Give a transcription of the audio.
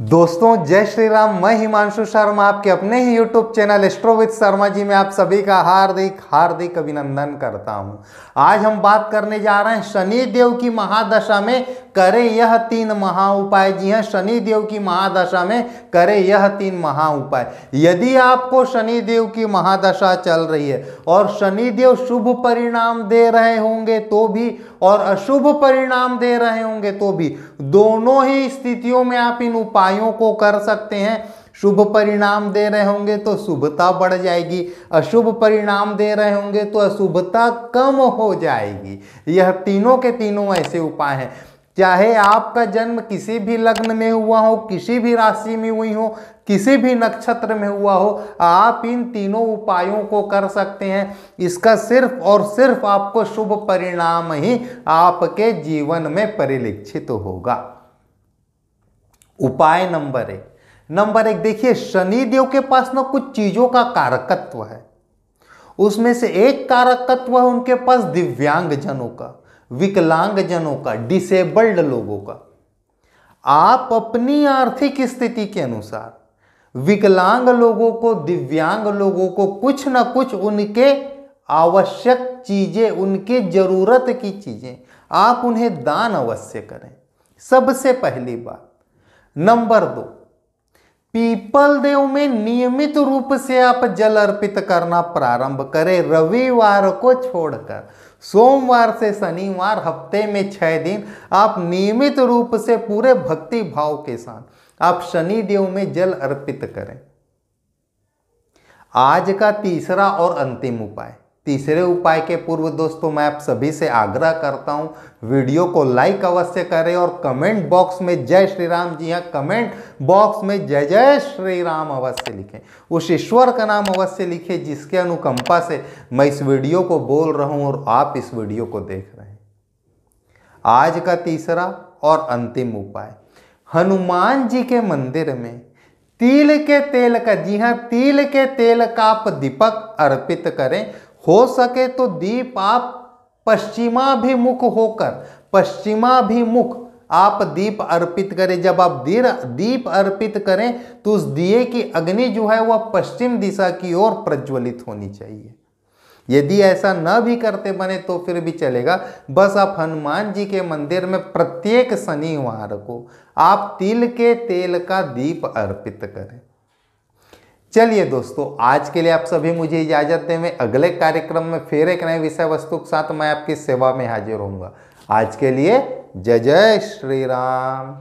दोस्तों जय श्री राम मैं हिमांशु शर्मा आपके अपने ही यूट्यूब चैनल एस्ट्रोविद शर्मा जी में आप सभी का हार्दिक हार्दिक अभिनंदन करता हूं आज हम बात करने जा रहे हैं शनि देव की महादशा में करें यह तीन महा उपाय जी हैं हाँ, शनि देव की महादशा में करें यह तीन महा उपाय यदि आपको शनि देव की महादशा चल रही है और शनि देव शुभ परिणाम दे रहे होंगे तो भी और अशुभ परिणाम दे रहे होंगे तो भी दोनों ही स्थितियों में आप इन उपाय उपायों को कर सकते हैं शुभ परिणाम दे रहे होंगे तो शुभता बढ़ जाएगी अशुभ परिणाम दे रहे होंगे तो अशुभता कम हो जाएगी यह तीनों के तीनों ऐसे उपाय हैं चाहे आपका जन्म किसी भी लग्न में हुआ हो किसी भी राशि में हुई हो किसी भी नक्षत्र में हुआ हो आप इन तीनों उपायों को कर सकते हैं इसका सिर्फ और सिर्फ आपको शुभ परिणाम ही आपके जीवन में परिलक्षित होगा उपाय नंबर एक नंबर एक देखिए शनिदेव के पास ना कुछ चीज़ों का कारकत्व है उसमें से एक कारकत्व है उनके पास दिव्यांग जनों का विकलांग जनों का डिसेबल्ड लोगों का आप अपनी आर्थिक स्थिति के अनुसार विकलांग लोगों को दिव्यांग लोगों को कुछ ना कुछ उनके आवश्यक चीज़ें उनके ज़रूरत की चीज़ें आप उन्हें दान अवश्य करें सबसे पहली बात नंबर दो पीपल देव में नियमित रूप से आप जल अर्पित करना प्रारंभ करें रविवार को छोड़कर सोमवार से शनिवार हफ्ते में छह दिन आप नियमित रूप से पूरे भक्ति भाव के साथ आप शनि देव में जल अर्पित करें आज का तीसरा और अंतिम उपाय तीसरे उपाय के पूर्व दोस्तों मैं आप सभी से आग्रह करता हूं वीडियो को लाइक अवश्य करें और कमेंट बॉक्स में जय श्री राम जी हाँ कमेंट बॉक्स में जय जय श्री राम अवश्य लिखें उस ईश्वर का नाम अवश्य लिखें जिसके अनुकंपा से मैं इस वीडियो को बोल रहा हूं और आप इस वीडियो को देख रहे हैं आज का तीसरा और अंतिम उपाय हनुमान जी के मंदिर में तिल के तेल का जी हाँ तिल के तेल का आप दीपक अर्पित करें हो सके तो दीप आप पश्चिमाभिमुख होकर पश्चिमाभिमुख आप दीप अर्पित करें जब आप दीर दीप अर्पित करें तो उस दिए की अग्नि जो है वह पश्चिम दिशा की ओर प्रज्वलित होनी चाहिए यदि ऐसा न भी करते बने तो फिर भी चलेगा बस आप हनुमान जी के मंदिर में प्रत्येक शनिवार को आप तिल के तेल का दीप अर्पित करें चलिए दोस्तों आज के लिए आप सभी मुझे इजाजत दें मैं अगले कार्यक्रम में फिर एक नए विषय वस्तु के साथ मैं आपकी सेवा में हाजिर होऊंगा आज के लिए जय जय श्री राम